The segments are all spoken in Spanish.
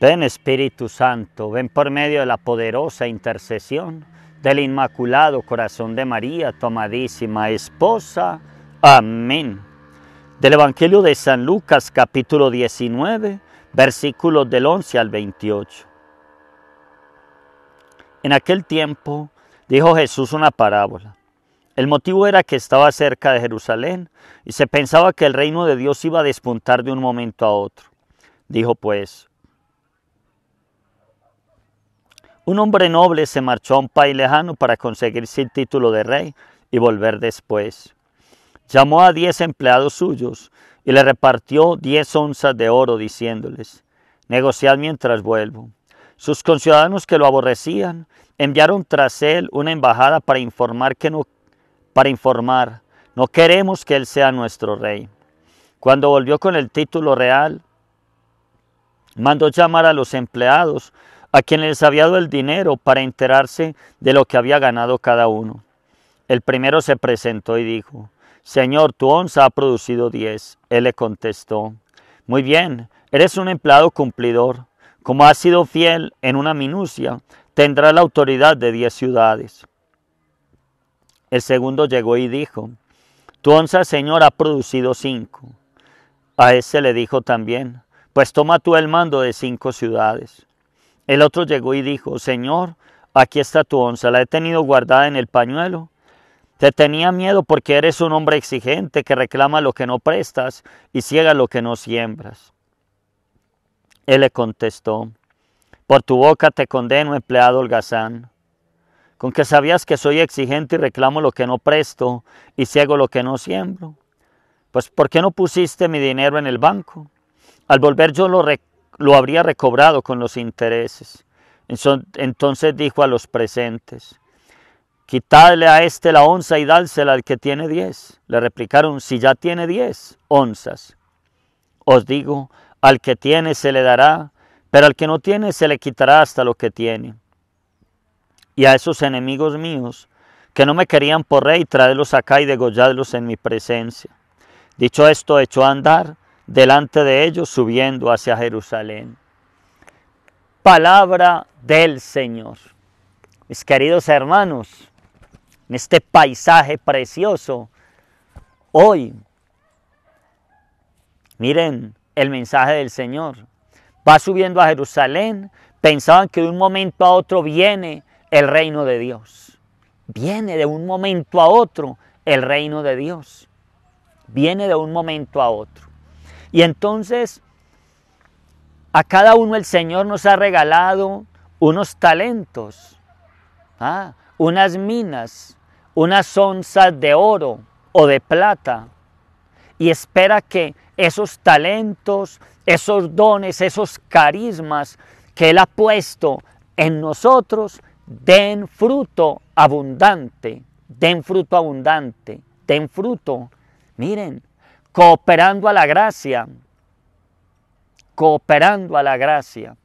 Ven Espíritu Santo, ven por medio de la poderosa intercesión del Inmaculado Corazón de María, Tomadísima esposa. Amén. Del Evangelio de San Lucas capítulo 19, versículos del 11 al 28. En aquel tiempo dijo Jesús una parábola. El motivo era que estaba cerca de Jerusalén y se pensaba que el reino de Dios iba a despuntar de un momento a otro. Dijo pues, Un hombre noble se marchó a un país lejano para conseguirse el título de rey y volver después. Llamó a diez empleados suyos y le repartió diez onzas de oro, diciéndoles, negociad mientras vuelvo. Sus conciudadanos que lo aborrecían enviaron tras él una embajada para informar que no, para informar, no queremos que él sea nuestro rey. Cuando volvió con el título real, mandó llamar a los empleados a quien les había dado el dinero para enterarse de lo que había ganado cada uno. El primero se presentó y dijo, Señor, tu onza ha producido diez. Él le contestó, Muy bien, eres un empleado cumplidor. Como has sido fiel en una minucia, tendrás la autoridad de diez ciudades. El segundo llegó y dijo, Tu onza, Señor, ha producido cinco. A ese le dijo también, Pues toma tú el mando de cinco ciudades. El otro llegó y dijo, Señor, aquí está tu onza, la he tenido guardada en el pañuelo. Te tenía miedo porque eres un hombre exigente que reclama lo que no prestas y ciega lo que no siembras. Él le contestó, por tu boca te condeno, empleado holgazán, con que sabías que soy exigente y reclamo lo que no presto y ciego lo que no siembro. Pues ¿por qué no pusiste mi dinero en el banco? Al volver yo lo, rec lo habría recobrado con los intereses. Entonces dijo a los presentes, quitadle a este la onza y dársela al que tiene diez. Le replicaron, si ya tiene diez onzas. Os digo, al que tiene se le dará, pero al que no tiene se le quitará hasta lo que tiene. Y a esos enemigos míos, que no me querían por rey, traedlos acá y degolladlos en mi presencia. Dicho esto, echó a andar delante de ellos subiendo hacia Jerusalén. Palabra del Señor. Mis queridos hermanos, en este paisaje precioso, hoy, miren el mensaje del Señor. Va subiendo a Jerusalén, pensaban que de un momento a otro viene el reino de Dios. Viene de un momento a otro el reino de Dios. Viene de un momento a otro. Y entonces a cada uno el Señor nos ha regalado unos talentos, ¿ah? unas minas, unas onzas de oro o de plata. Y espera que esos talentos, esos dones, esos carismas que Él ha puesto en nosotros den fruto abundante, den fruto abundante, den fruto. Miren, cooperando a la gracia, cooperando a la gracia,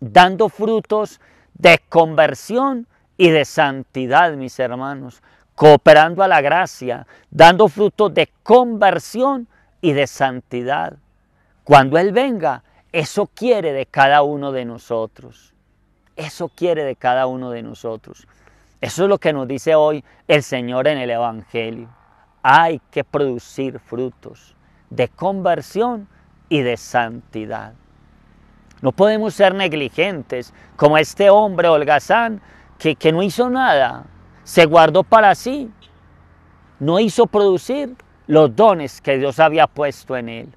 dando frutos de conversión y de santidad, mis hermanos, cooperando a la gracia, dando frutos de conversión y de santidad. Cuando Él venga, eso quiere de cada uno de nosotros. Eso quiere de cada uno de nosotros. Eso es lo que nos dice hoy el Señor en el Evangelio hay que producir frutos de conversión y de santidad. No podemos ser negligentes como este hombre holgazán que, que no hizo nada, se guardó para sí, no hizo producir los dones que Dios había puesto en él.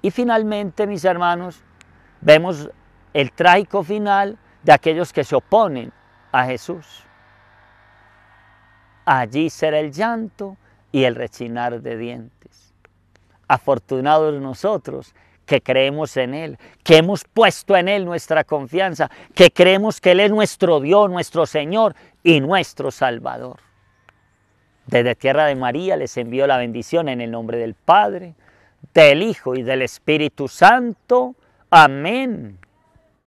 Y finalmente, mis hermanos, vemos el trágico final de aquellos que se oponen a Jesús allí será el llanto y el rechinar de dientes. Afortunados nosotros que creemos en Él, que hemos puesto en Él nuestra confianza, que creemos que Él es nuestro Dios, nuestro Señor y nuestro Salvador. Desde Tierra de María les envío la bendición en el nombre del Padre, del Hijo y del Espíritu Santo. Amén.